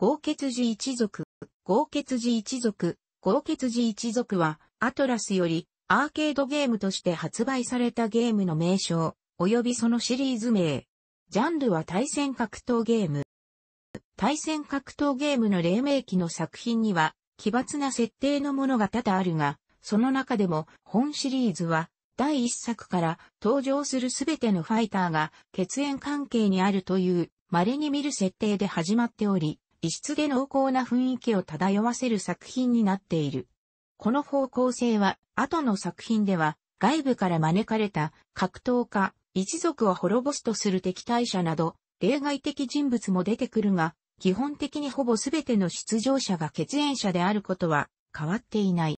豪傑寺一族、豪傑寺一族、豪傑寺一族は、アトラスより、アーケードゲームとして発売されたゲームの名称、及びそのシリーズ名。ジャンルは対戦格闘ゲーム。対戦格闘ゲームの黎明期の作品には、奇抜な設定のものが多々あるが、その中でも本シリーズは第一作から登場するすべてのファイターが血縁関係にあるという稀に見る設定で始まっており、異質で濃厚な雰囲気を漂わせる作品になっている。この方向性は、後の作品では、外部から招かれた格闘家、一族を滅ぼすとする敵対者など、例外的人物も出てくるが、基本的にほぼ全ての出場者が血縁者であることは変わっていない。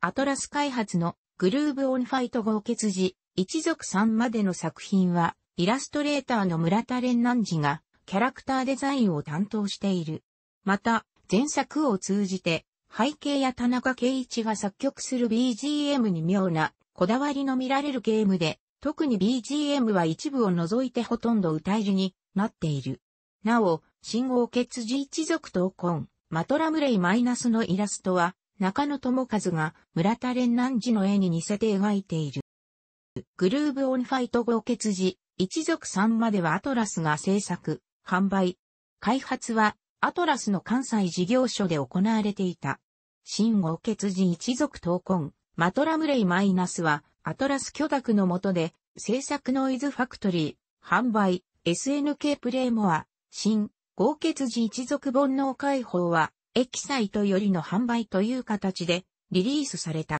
アトラス開発のグルーブオンファイト号決時、一族さんまでの作品は、イラストレーターの村田連南寺がキャラクターデザインを担当している。また、前作を通じて、背景や田中圭一が作曲する BGM に妙なこだわりの見られるゲームで、特に BGM は一部を除いてほとんど歌えるになっている。なお、信号決字一族闘魂、マトラムレイマイナスのイラストは、中野智和が村田連南寺の絵に似せて描いている。グルーブオンファイト合決字、一族3まではアトラスが制作、販売、開発はアトラスの関西事業所で行われていた。新豪傑人一族闘魂、マトラムレイマイナスは、アトラス巨額の下で、制作ノイズファクトリー、販売、SNK プレイモア、新、豪傑寺一族煩悩解放は、エキサイトよりの販売という形で、リリースされた。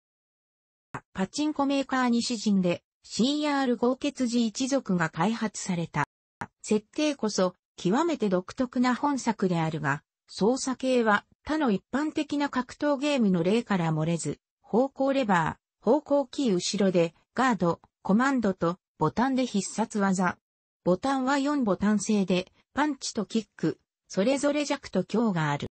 パチンコメーカー西陣で、CR 豪傑寺一族が開発された。設定こそ、極めて独特な本作であるが、操作系は他の一般的な格闘ゲームの例から漏れず、方向レバー、方向キー後ろで、ガード、コマンドと、ボタンで必殺技。ボタンは4ボタン制で、パンチとキック、それぞれ弱と強がある。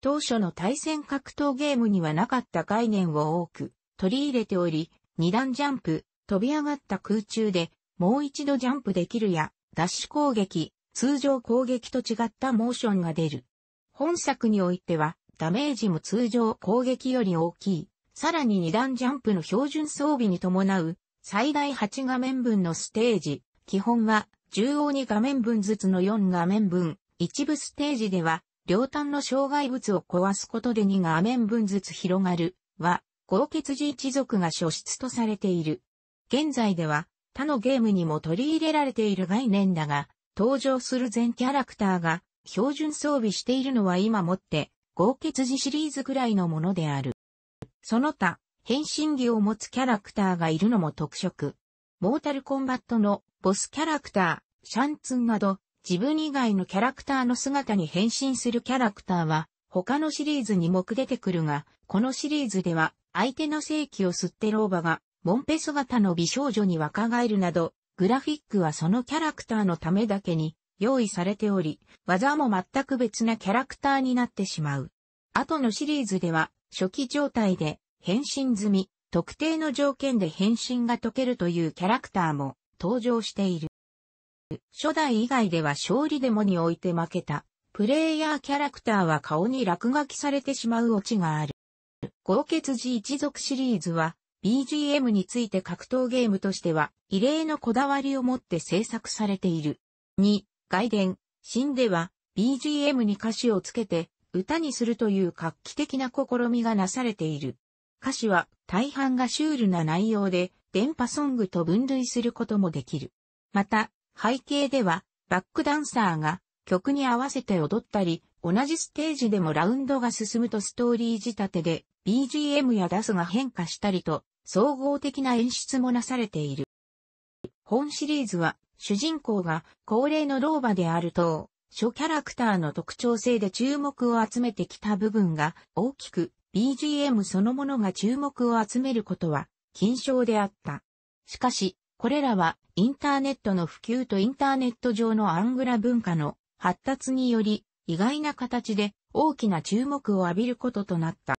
当初の対戦格闘ゲームにはなかった概念を多く取り入れており、二段ジャンプ、飛び上がった空中でもう一度ジャンプできるや、ダッシュ攻撃、通常攻撃と違ったモーションが出る。本作においては、ダメージも通常攻撃より大きい。さらに2段ジャンプの標準装備に伴う、最大8画面分のステージ、基本は、中央に画面分ずつの4画面分、一部ステージでは、両端の障害物を壊すことで2画面分ずつ広がる、は、豪傑寺一族が初出とされている。現在では、他のゲームにも取り入れられている概念だが、登場する全キャラクターが標準装備しているのは今もって豪傑時シリーズくらいのものである。その他、変身技を持つキャラクターがいるのも特色。モータルコンバットのボスキャラクター、シャンツンなど、自分以外のキャラクターの姿に変身するキャラクターは、他のシリーズにも出てくるが、このシリーズでは、相手の正気を吸って老婆が、モンペ姿の美少女に若返るなど、グラフィックはそのキャラクターのためだけに用意されており、技も全く別なキャラクターになってしまう。後のシリーズでは、初期状態で変身済み、特定の条件で変身が解けるというキャラクターも登場している。初代以外では勝利デモにおいて負けた、プレイヤーキャラクターは顔に落書きされてしまうオチがある。豪傑寺一族シリーズは、BGM について格闘ゲームとしては異例のこだわりを持って制作されている。2、外伝、新では BGM に歌詞をつけて歌にするという画期的な試みがなされている。歌詞は大半がシュールな内容で電波ソングと分類することもできる。また、背景ではバックダンサーが曲に合わせて踊ったり、同じステージでもラウンドが進むとストーリー仕立てで BGM やダスが変化したりと総合的な演出もなされている。本シリーズは、主人公が高齢の老婆であると、諸キャラクターの特徴性で注目を集めてきた部分が大きく BGM そのものが注目を集めることは禁賞であった。しかし、これらはインターネットの普及とインターネット上のアングラ文化の発達により意外な形で大きな注目を浴びることとなった。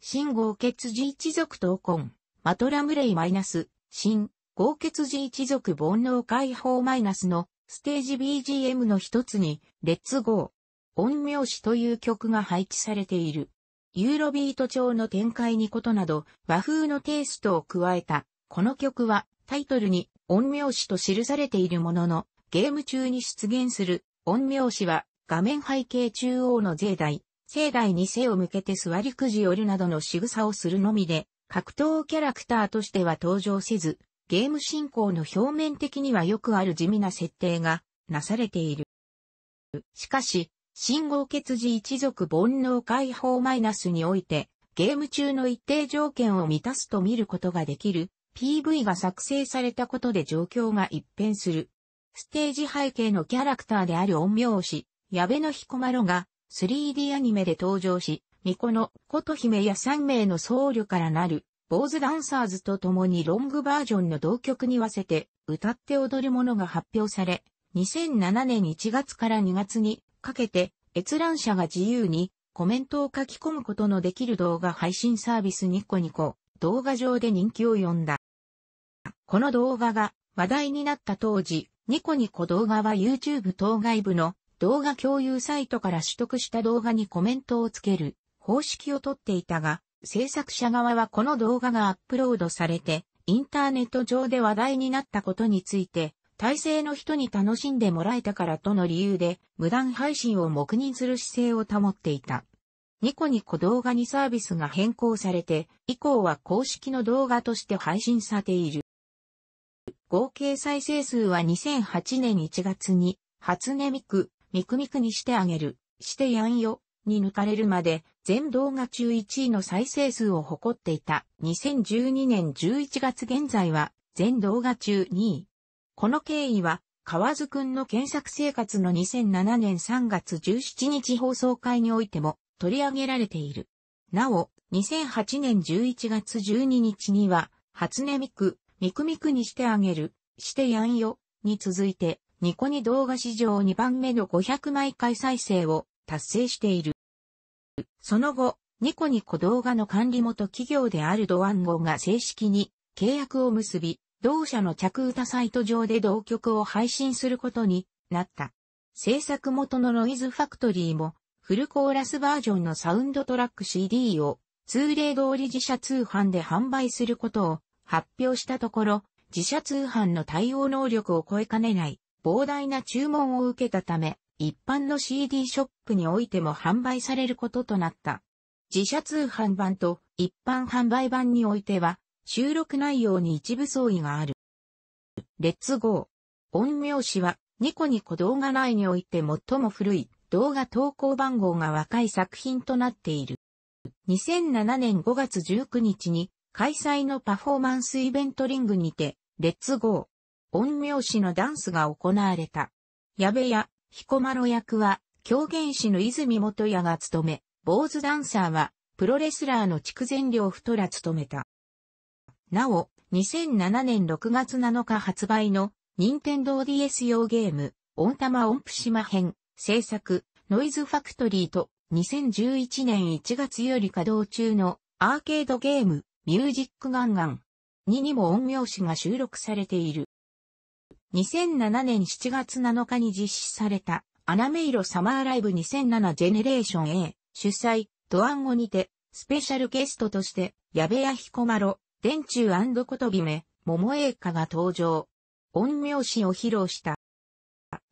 新豪傑寺一族闘魂、マトラムレイマイナス、新、豪傑寺一族煩悩解放マイナスのステージ BGM の一つに、レッツゴー、音名詞という曲が配置されている。ユーロビート調の展開にことなど和風のテイストを加えた。この曲はタイトルに音名詞と記されているもののゲーム中に出現する音名詞は画面背景中央の税代。盛大に背を向けて座りくじ折るなどの仕草をするのみで、格闘キャラクターとしては登場せず、ゲーム進行の表面的にはよくある地味な設定がなされている。しかし、信号決時一族煩悩解放マイナスにおいて、ゲーム中の一定条件を満たすと見ることができる PV が作成されたことで状況が一変する。ステージ背景のキャラクターである音苗師、矢部の彦摩呂が 3D アニメで登場し、巫女の琴姫や3名の僧侶からなる、坊主ダンサーズと共にロングバージョンの同曲に合わせて、歌って踊るものが発表され、2007年1月から2月にかけて、閲覧者が自由にコメントを書き込むことのできる動画配信サービスニコニコ、動画上で人気を呼んだ。この動画が話題になった当時、ニコニコ動画は YouTube 当該部の動画共有サイトから取得した動画にコメントをつける方式をとっていたが、制作者側はこの動画がアップロードされて、インターネット上で話題になったことについて、体制の人に楽しんでもらえたからとの理由で、無断配信を黙認する姿勢を保っていた。ニコニコ動画にサービスが変更されて、以降は公式の動画として配信されている。合計再生数は2008年1月に、初音ミク、ミクミクにしてあげる、してやんよ、に抜かれるまで、全動画中1位の再生数を誇っていた。2012年11月現在は、全動画中2位。この経緯は、河津くんの検索生活の2007年3月17日放送会においても取り上げられている。なお、2008年11月12日には、初音ミク、ミクミクにしてあげる、してやんよ、に続いて、ニコニ動画史上2番目の500枚回再生を達成している。その後、ニコニコ動画の管理元企業であるドワンゴが正式に契約を結び、同社の着歌サイト上で同曲を配信することになった。制作元のノイズファクトリーも、フルコーラスバージョンのサウンドトラック CD を通例通り自社通販で販売することを発表したところ、自社通販の対応能力を超えかねない膨大な注文を受けたため、一般の CD ショップにおいても販売されることとなった。自社通販版と一般販売版においては、収録内容に一部相違がある。レッツゴー。音名詞は、ニコニコ動画内において最も古い動画投稿番号が若い作品となっている。2007年5月19日に開催のパフォーマンスイベントリングにて、レッツゴー。音苗師のダンスが行われた。矢部屋、彦摩呂役は、狂言師の泉元屋が務め、坊主ダンサーは、プロレスラーの筑前良太ら務めた。なお、2007年6月7日発売の、任天堂 DS 用ゲーム、オンタマ音符島編、制作、ノイズファクトリーと、2011年1月より稼働中の、アーケードゲーム、ミュージックガンガン。2にも音苗詞が収録されている。2007年7月7日に実施された、アナメイロサマーライブ2007ジェネレーション A、主催、ドアンゴにて、スペシャルゲストとして、矢部屋彦摩呂、電柱ことびめ、桃栄華が登場。音名詞を披露した。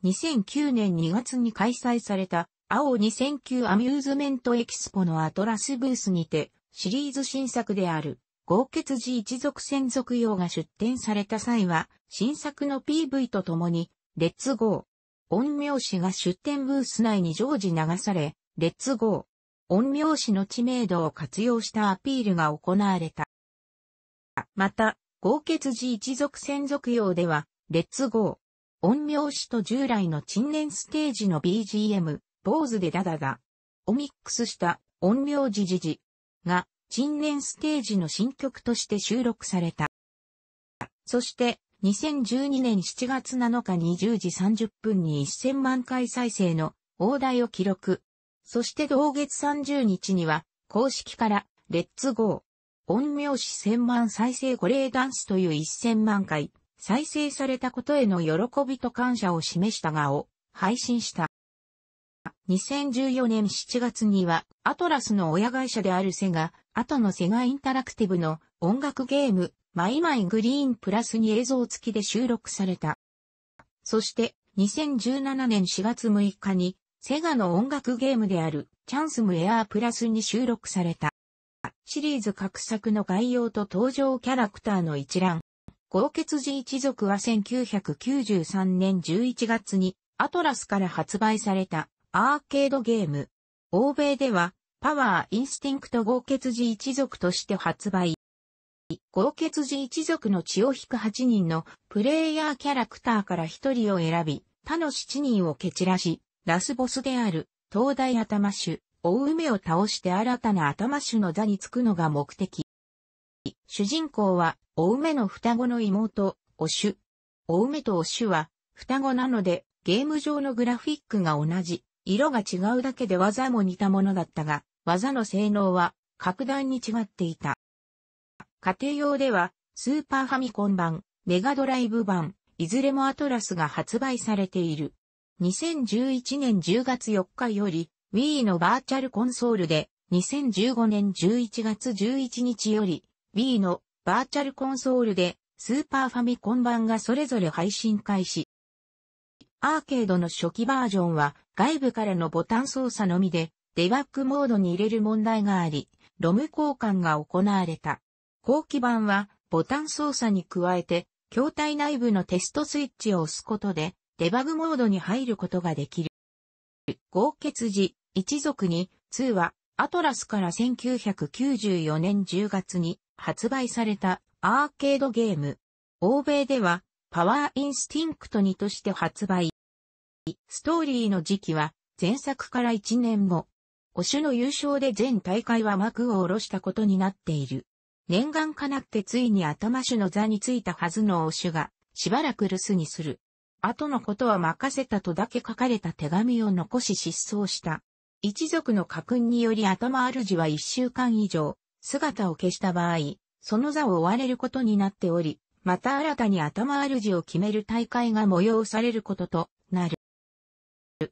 2009年2月に開催された、青2009アミューズメントエキスポのアトラスブースにて、シリーズ新作である、豪傑寺一族専属用が出展された際は、新作の PV とともに、レッツゴー。音陽師が出展ブース内に常時流され、レッツゴー。音陽師の知名度を活用したアピールが行われた。また、豪傑寺一族専属用では、レッツゴー。音陽師と従来の陳年ステージの BGM、坊主でダダダ。をミックスした、音陽師じじが、陳年ステージの新曲として収録された。そして、2012年7月7日に0時30分に1000万回再生の大台を記録。そして同月30日には、公式から、レッツゴー。音名詞1000万再生五霊ダンスという1000万回、再生されたことへの喜びと感謝を示したがを配信した。2014年7月には、アトラスの親会社であるセガ、後のセガインタラクティブの音楽ゲーム、マイマイグリーンプラスに映像付きで収録された。そして、2017年4月6日に、セガの音楽ゲームである、チャンスムエアープラスに収録された。シリーズ各作の概要と登場キャラクターの一覧。豪傑寺一族は1993年11月にアトラスから発売されたアーケードゲーム。欧米では、パワーインスティンクト豪傑寺一族として発売。豪傑寺一族の血を引く8人のプレイヤーキャラクターから1人を選び、他の7人を蹴散らし、ラスボスである、東大頭種、大梅を倒して新たな頭種の座に着くのが目的。主人公は、大梅の双子の妹、おしゅ。大梅とおしゅは、双子なので、ゲーム上のグラフィックが同じ、色が違うだけで技も似たものだったが、技の性能は格段に違っていた。家庭用では、スーパーファミコン版、メガドライブ版、いずれもアトラスが発売されている。2011年10月4日より、Wii のバーチャルコンソールで、2015年11月11日より、Wii のバーチャルコンソールで、スーパーファミコン版がそれぞれ配信開始。アーケードの初期バージョンは、外部からのボタン操作のみで、デバッグモードに入れる問題があり、ロム交換が行われた。後期版は、ボタン操作に加えて、筐体内部のテストスイッチを押すことで、デバッグモードに入ることができる。合決時、一族に、2は、アトラスから1994年10月に発売されたアーケードゲーム。欧米では、パワーインスティンクト2として発売。ストーリーの時期は前作から1年後。オシュの優勝で全大会は幕を下ろしたことになっている。念願かなってついに頭種の座についたはずのオシュが、しばらく留守にする。後のことは任せたとだけ書かれた手紙を残し失踪した。一族の家訓により頭主は一週間以上、姿を消した場合、その座を追われることになっており、また新たに頭主を決める大会が催されることと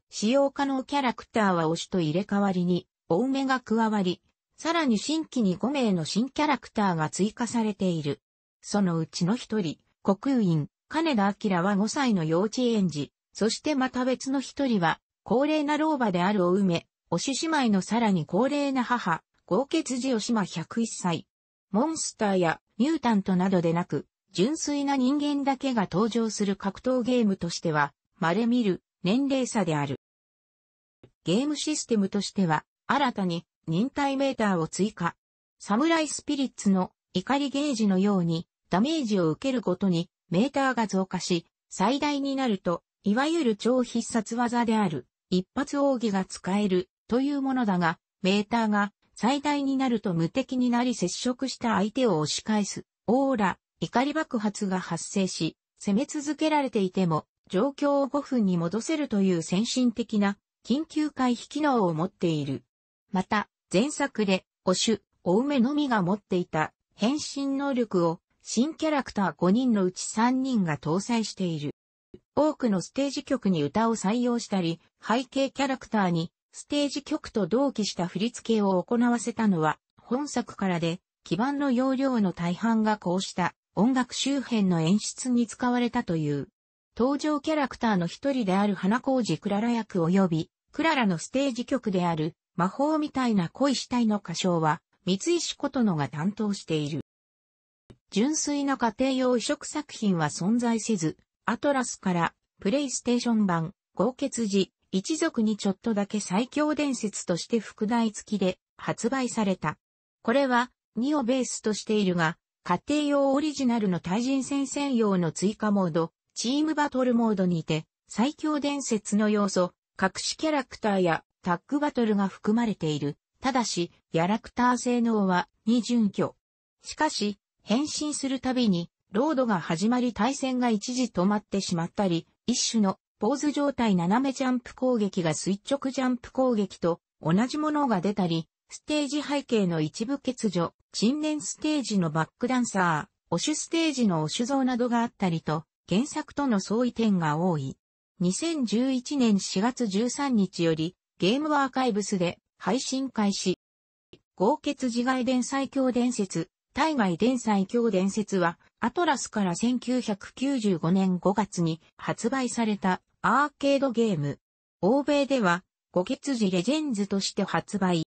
使用可能キャラクターは推しと入れ替わりに、お梅が加わり、さらに新規に5名の新キャラクターが追加されている。そのうちの一人、国員、金田明は5歳の幼稚園児、そしてまた別の一人は、高齢な老婆であるお梅、推し姉妹のさらに高齢な母、豪傑寺吉間101歳。モンスターやミュータントなどでなく、純粋な人間だけが登場する格闘ゲームとしては、稀見る年齢差である。ゲームシステムとしては、新たに忍耐メーターを追加。サムライスピリッツの怒りゲージのように、ダメージを受けるごとにメーターが増加し、最大になると、いわゆる超必殺技である、一発奥義が使える、というものだが、メーターが最大になると無敵になり接触した相手を押し返す、オーラ、怒り爆発が発生し、攻め続けられていても、状況を5分に戻せるという先進的な緊急回避機能を持っている。また、前作で、お種、お梅のみが持っていた変身能力を新キャラクター5人のうち3人が搭載している。多くのステージ曲に歌を採用したり、背景キャラクターにステージ曲と同期した振り付けを行わせたのは本作からで、基盤の容量の大半がこうした音楽周辺の演出に使われたという。登場キャラクターの一人である花小路クララ役及び、クララのステージ曲である、魔法みたいな恋死体の歌唱は、三石琴乃が担当している。純粋な家庭用移植作品は存在せず、アトラスから、プレイステーション版、合傑時、一族にちょっとだけ最強伝説として副題付きで発売された。これは、2をベースとしているが、家庭用オリジナルの対人戦専用の追加モード、チームバトルモードにて、最強伝説の要素、隠しキャラクターやタッグバトルが含まれている。ただし、キャラクター性能は、に準拠。しかし、変身するたびに、ロードが始まり対戦が一時止まってしまったり、一種のポーズ状態斜めジャンプ攻撃が垂直ジャンプ攻撃と同じものが出たり、ステージ背景の一部欠如、沈殿ステージのバックダンサー、オシュステージのオシュ像などがあったりと、原作との相違点が多い。2011年4月13日より、ゲームアーカイブスで配信開始。豪傑自外伝最強伝説、対外伝最強伝説は、アトラスから1995年5月に発売されたアーケードゲーム。欧米では、五月時レジェンズとして発売。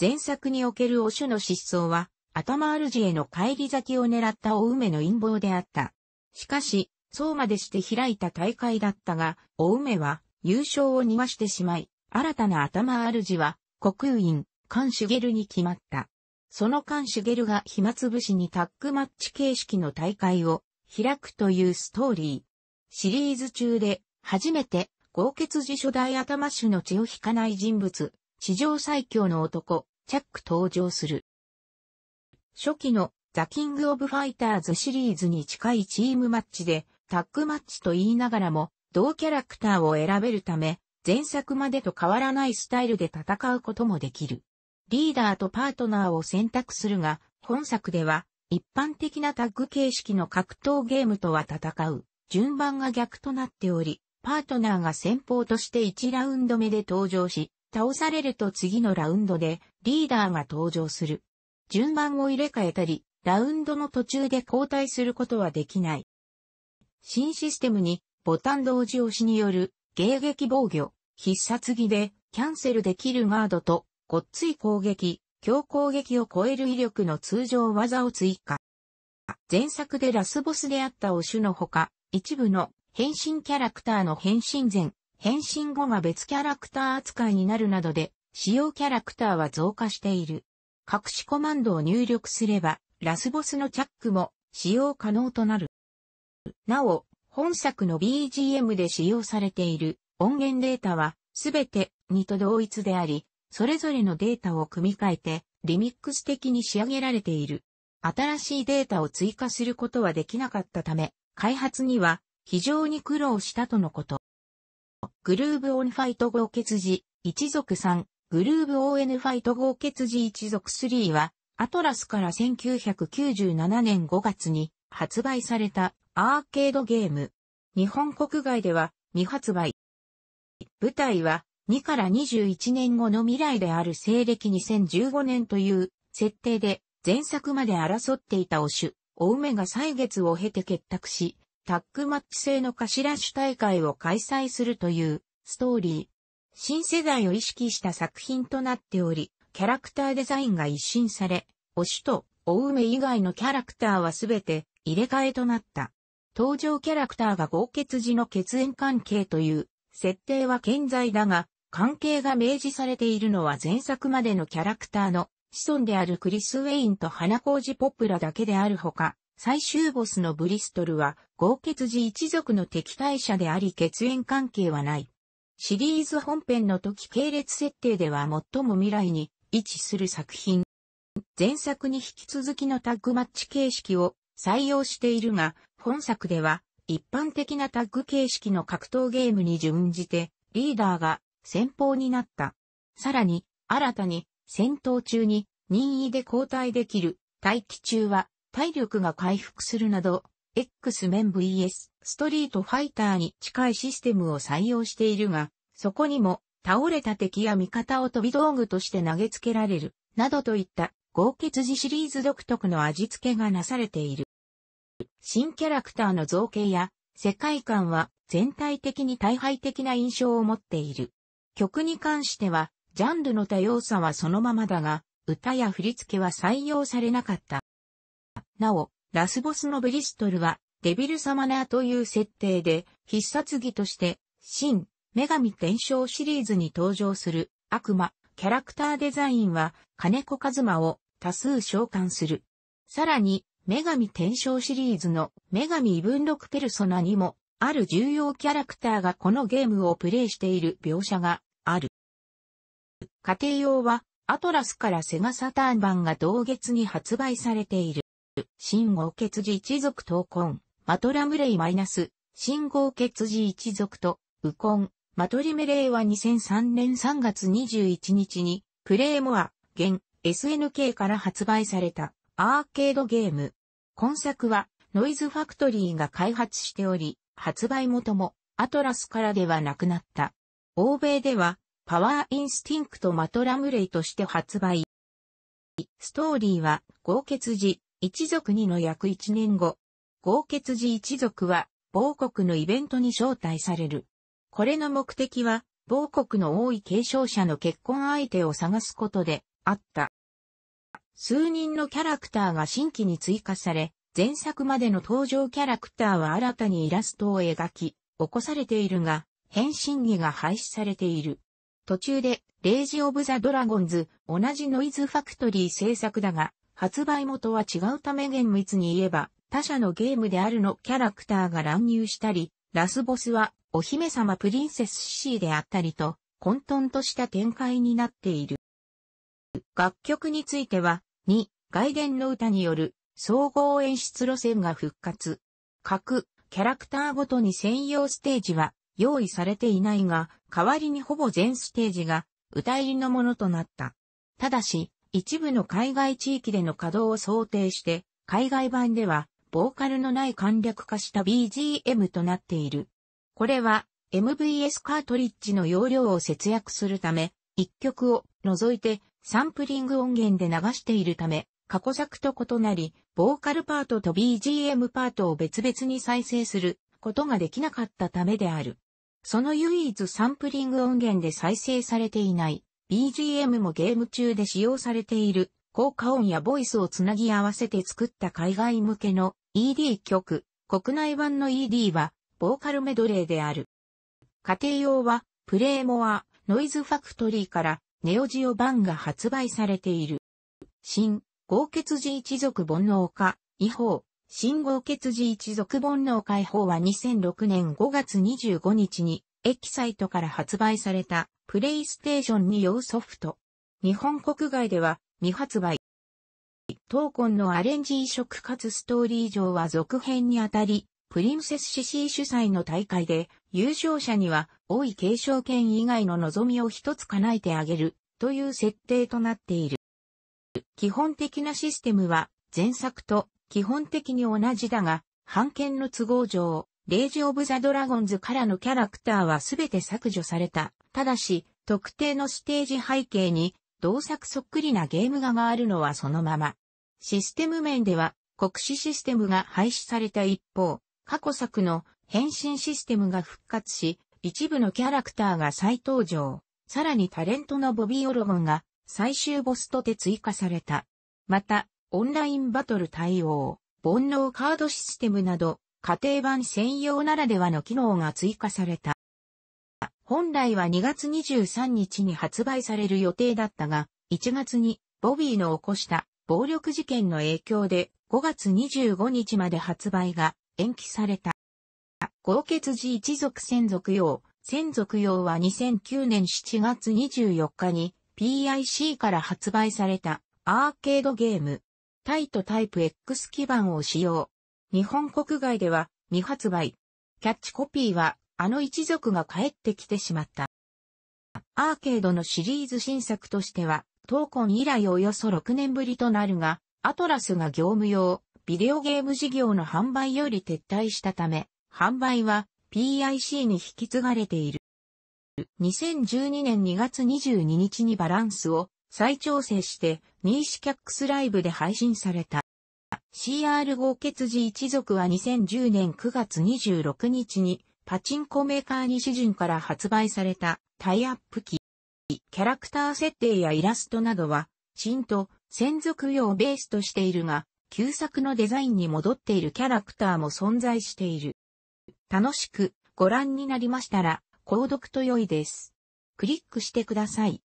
前作におけるオシュの失踪は、頭主への帰り咲きを狙ったお梅の陰謀であった。しかし、そうまでして開いた大会だったが、お梅は優勝を逃してしまい、新たな頭主は、国院、菅茂に決まった。その菅茂が暇つぶしにタッグマッチ形式の大会を開くというストーリー。シリーズ中で初めて豪傑辞書大頭種の血を引かない人物、史上最強の男、チャック登場する。初期のザ・キング・オブ・ファイターズシリーズに近いチームマッチで、タッグマッチと言いながらも、同キャラクターを選べるため、前作までと変わらないスタイルで戦うこともできる。リーダーとパートナーを選択するが、本作では、一般的なタッグ形式の格闘ゲームとは戦う、順番が逆となっており、パートナーが先方として1ラウンド目で登場し、倒されると次のラウンドでリーダーが登場する。順番を入れ替えたり、ラウンドの途中で交代することはできない。新システムにボタン同時押しによる迎撃防御、必殺技でキャンセルできるガードとごっつい攻撃、強攻撃を超える威力の通常技を追加。前作でラスボスであったオシュのほか、一部の変身キャラクターの変身前、変身後が別キャラクター扱いになるなどで、使用キャラクターは増加している。隠しコマンドを入力すれば、ラスボスのチャックも使用可能となる。なお、本作の BGM で使用されている音源データはすべて2と同一であり、それぞれのデータを組み替えてリミックス的に仕上げられている。新しいデータを追加することはできなかったため、開発には非常に苦労したとのこと。グルーブオンファイト合決時一族3、グルーブオーエヌファイト合決時一族3はアトラスから1997年5月に発売されたアーケードゲーム。日本国外では未発売。舞台は2から21年後の未来である西暦2015年という設定で前作まで争っていたオシュ、ウ梅が歳月を経て結託し、タッグマッチ制の頭主大会を開催するというストーリー。新世代を意識した作品となっており、キャラクターデザインが一新され、おしと、お梅以外のキャラクターはすべて入れ替えとなった。登場キャラクターが合傑時の血縁関係という設定は健在だが、関係が明示されているのは前作までのキャラクターの子孫であるクリス・ウェインと花小路ポプラだけであるほか、最終ボスのブリストルは合傑時一族の敵対者であり血縁関係はない。シリーズ本編の時系列設定では最も未来に位置する作品。前作に引き続きのタッグマッチ形式を採用しているが、本作では一般的なタッグ形式の格闘ゲームに準じてリーダーが先方になった。さらに、新たに戦闘中に任意で交代できる待機中は体力が回復するなど、X メン VS ストリートファイターに近いシステムを採用しているが、そこにも倒れた敵や味方を飛び道具として投げつけられる、などといった豪傑寺シリーズ独特の味付けがなされている。新キャラクターの造形や世界観は全体的に大敗的な印象を持っている。曲に関しては、ジャンルの多様さはそのままだが、歌や振り付けは採用されなかった。なお、ラスボスのブリストルは、デビルサマナーという設定で、必殺技として、シン、女神転生シリーズに登場する悪魔、キャラクターデザインは金子一馬を多数召喚する。さらに、女神転生シリーズの女神異文録ペルソナにも、ある重要キャラクターがこのゲームをプレイしている描写がある。家庭用は、アトラスからセガサターン版が同月に発売されている。新豪血児一族闘魂、マトラムレイマイナス、新豪血児一族と、ウコン、マトリメイは2003年3月21日に、プレイモア、現、SNK から発売されたアーケードゲーム。今作は、ノイズファクトリーが開発しており、発売元も、アトラスからではなくなった。欧米では、パワーインスティンクとマトラムレイとして発売。ストーリーは、豪傑寺、一族にの約1年後。豪傑寺一族は、亡国のイベントに招待される。これの目的は、某国の多い継承者の結婚相手を探すことで、あった。数人のキャラクターが新規に追加され、前作までの登場キャラクターは新たにイラストを描き、起こされているが、変身儀が廃止されている。途中で、レイジ・オブ・ザ・ドラゴンズ、同じノイズ・ファクトリー制作だが、発売元は違うため厳密に言えば、他社のゲームであるのキャラクターが乱入したり、ラスボスはお姫様プリンセスシーであったりと、混沌とした展開になっている。楽曲については、2、外伝の歌による総合演出路線が復活。各キャラクターごとに専用ステージは用意されていないが、代わりにほぼ全ステージが歌入りのものとなった。ただし、一部の海外地域での稼働を想定して、海外版では、ボーカルのない簡略化した BGM となっている。これは MVS カートリッジの容量を節約するため、1曲を除いてサンプリング音源で流しているため、過去作と異なり、ボーカルパートと BGM パートを別々に再生することができなかったためである。その唯一サンプリング音源で再生されていない BGM もゲーム中で使用されている効果音やボイスをつなぎ合わせて作った海外向けの ED 曲、国内版の ED はボーカルメドレーである。家庭用は、プレイモア、ノイズファクトリーから、ネオジオ版が発売されている。新、豪傑寺一族煩悩家、違法、新豪傑寺一族煩悩解放は2006年5月25日に、エキサイトから発売された、プレイステーションに用ソフト。日本国外では、未発売。コンのアレンジ移植かつストーリー上は続編にあたり、プリンセスシシー主催の大会で、優勝者には、王位継承権以外の望みを一つ叶えてあげる、という設定となっている。基本的なシステムは、前作と基本的に同じだが、版権の都合上、レイジ・オブ・ザ・ドラゴンズからのキャラクターはすべて削除された。ただし、特定のステージ背景に、同作そっくりなゲーム画があるのはそのまま。システム面では、国史システムが廃止された一方、過去作の変身システムが復活し、一部のキャラクターが再登場。さらにタレントのボビー・オロゴンが最終ボスとて追加された。また、オンラインバトル対応、煩悩カードシステムなど、家庭版専用ならではの機能が追加された。本来は2月23日に発売される予定だったが、1月にボビーの起こした暴力事件の影響で5月25日まで発売が延期された。豪傑寺一族専属用、専属用は2009年7月24日に PIC から発売されたアーケードゲーム。タイトタイプ X 基盤を使用。日本国外では未発売。キャッチコピーはあの一族が帰ってきてしまった。アーケードのシリーズ新作としては、闘魂以来およそ6年ぶりとなるが、アトラスが業務用、ビデオゲーム事業の販売より撤退したため、販売は PIC に引き継がれている。2012年2月22日にバランスを再調整して、ニーシキャックスライブで配信された。CR 合決時一族は2010年9月26日にパチンコメーカー西順から発売されたタイアップ機。キャラクター設定やイラストなどは、チンと専属用ベースとしているが、旧作のデザインに戻っているキャラクターも存在している。楽しくご覧になりましたら、購読と良いです。クリックしてください。